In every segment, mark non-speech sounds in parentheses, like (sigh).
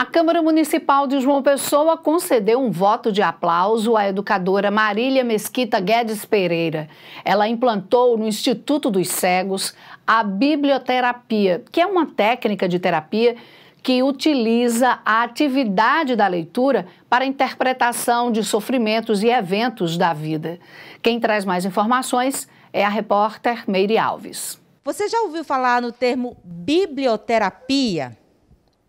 A Câmara Municipal de João Pessoa concedeu um voto de aplauso à educadora Marília Mesquita Guedes Pereira. Ela implantou no Instituto dos Cegos a biblioterapia, que é uma técnica de terapia que utiliza a atividade da leitura para interpretação de sofrimentos e eventos da vida. Quem traz mais informações é a repórter Meire Alves. Você já ouviu falar no termo biblioterapia?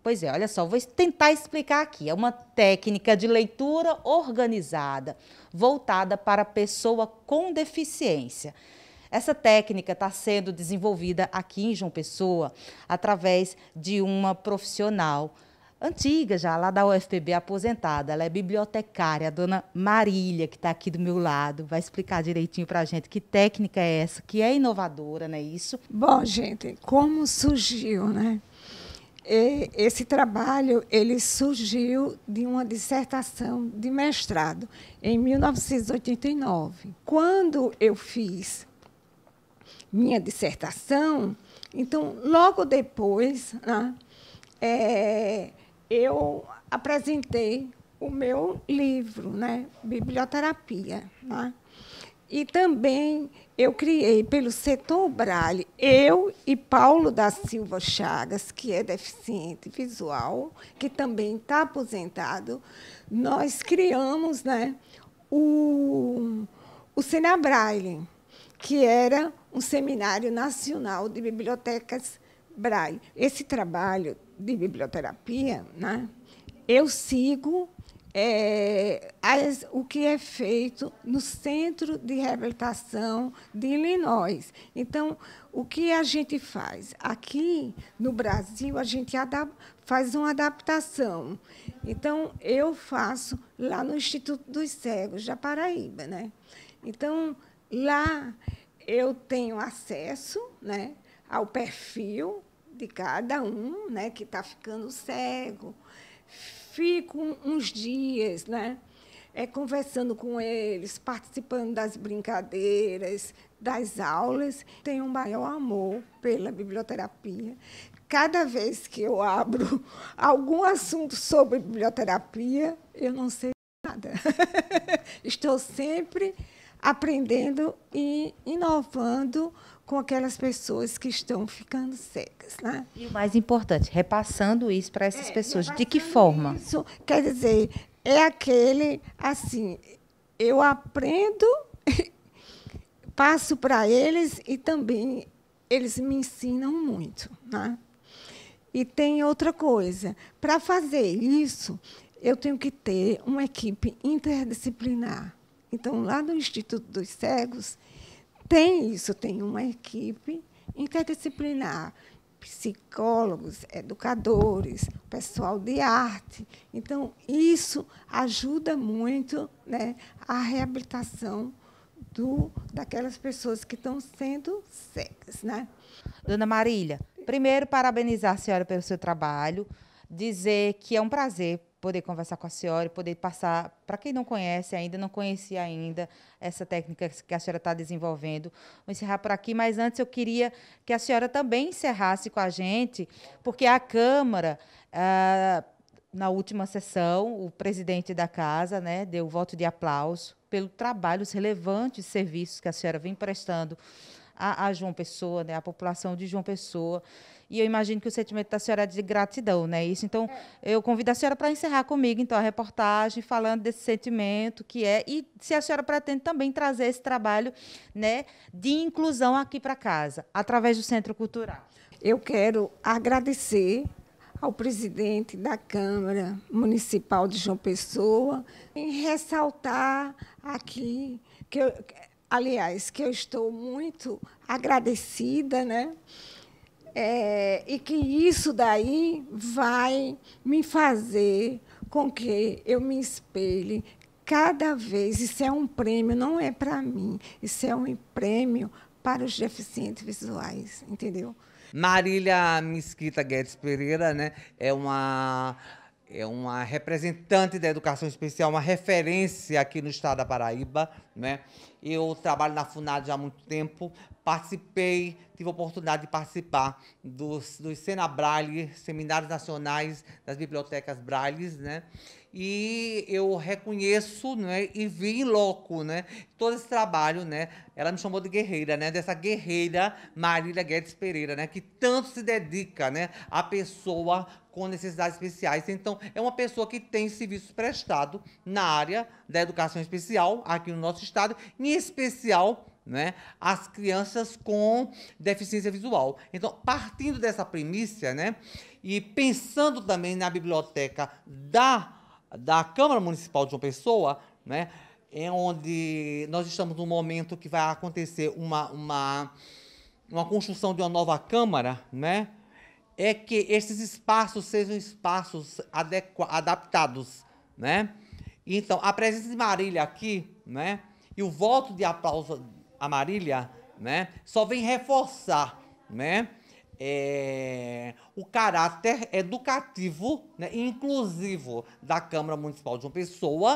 Pois é, olha só, vou tentar explicar aqui. É uma técnica de leitura organizada, voltada para pessoa com deficiência. Essa técnica está sendo desenvolvida aqui em João Pessoa através de uma profissional antiga já, lá da UFPB, aposentada. Ela é bibliotecária, a dona Marília, que está aqui do meu lado. Vai explicar direitinho para a gente que técnica é essa, que é inovadora, não é isso? Bom, gente, como surgiu, né? esse trabalho ele surgiu de uma dissertação de mestrado em 1989. Quando eu fiz minha dissertação, então logo depois, né, é, eu apresentei o meu livro, né, biblioterapia, né? E também eu criei pelo setor Braille, eu e Paulo da Silva Chagas, que é deficiente visual, que também está aposentado, nós criamos né, o, o Senabraille, que era um seminário nacional de bibliotecas Braille. Esse trabalho de biblioterapia, né, eu sigo é, as, o que é feito no Centro de Reabilitação de Illinois. Então, o que a gente faz? Aqui no Brasil, a gente faz uma adaptação. Então, eu faço lá no Instituto dos Cegos, da Paraíba. Né? Então, lá eu tenho acesso né, ao perfil de cada um né, que está ficando cego fico uns dias, né? É, conversando com eles, participando das brincadeiras, das aulas, tenho um maior amor pela biblioterapia. Cada vez que eu abro (laughs) algum assunto sobre biblioterapia, eu não sei nada. (laughs) Estou sempre aprendendo e inovando com aquelas pessoas que estão ficando cegas, né? E o mais importante, repassando isso para essas é, pessoas. De que forma? Isso quer dizer é aquele assim, eu aprendo, (laughs) passo para eles e também eles me ensinam muito, né? E tem outra coisa, para fazer isso, eu tenho que ter uma equipe interdisciplinar então, lá no Instituto dos Cegos, tem isso, tem uma equipe interdisciplinar, psicólogos, educadores, pessoal de arte. Então, isso ajuda muito né, a reabilitação do, daquelas pessoas que estão sendo cegas. Né? Dona Marília, primeiro, parabenizar a senhora pelo seu trabalho, dizer que é um prazer poder conversar com a senhora, poder passar, para quem não conhece ainda, não conhecia ainda essa técnica que a senhora está desenvolvendo. Vou encerrar por aqui, mas antes eu queria que a senhora também encerrasse com a gente, porque a Câmara. Ah, na última sessão, o presidente da casa né, deu voto de aplauso pelo trabalho, os relevantes serviços que a senhora vem prestando a, a João Pessoa, né, a população de João Pessoa. E eu imagino que o sentimento da senhora é de gratidão, né? Isso. Então, é. eu convido a senhora para encerrar comigo então a reportagem falando desse sentimento que é e se a senhora pretende também trazer esse trabalho, né, de inclusão aqui para casa, através do Centro Cultural. Eu quero agradecer ao presidente da Câmara Municipal de João Pessoa em ressaltar aqui que eu, aliás, que eu estou muito agradecida, né? É, e que isso daí vai me fazer com que eu me espelhe cada vez. Isso é um prêmio, não é para mim, isso é um prêmio para os deficientes visuais, entendeu? Marília Mesquita Guedes Pereira, né, é uma é uma representante da educação especial, uma referência aqui no estado da Paraíba, né? Eu trabalho na FUNAD já há muito tempo, participei, tive a oportunidade de participar dos, dos Sena Braille, Seminários Nacionais das Bibliotecas Braille, né? E eu reconheço né, e vi em loco né, todo esse trabalho. Né, ela me chamou de guerreira, né, dessa guerreira Marília Guedes Pereira, né, que tanto se dedica né, à pessoa com necessidades especiais. Então, é uma pessoa que tem serviço prestado na área da educação especial aqui no nosso estado, em especial né, as crianças com deficiência visual. Então, partindo dessa primícia, né, e pensando também na biblioteca da, da Câmara Municipal de João Pessoa, né, é onde nós estamos num momento que vai acontecer uma, uma, uma construção de uma nova Câmara, né, é que esses espaços sejam espaços adaptados, né? Então, a presença de Marília aqui, né? E o voto de aplauso Marília, né? Só vem reforçar, né? É, o caráter educativo né, inclusivo da Câmara Municipal de uma pessoa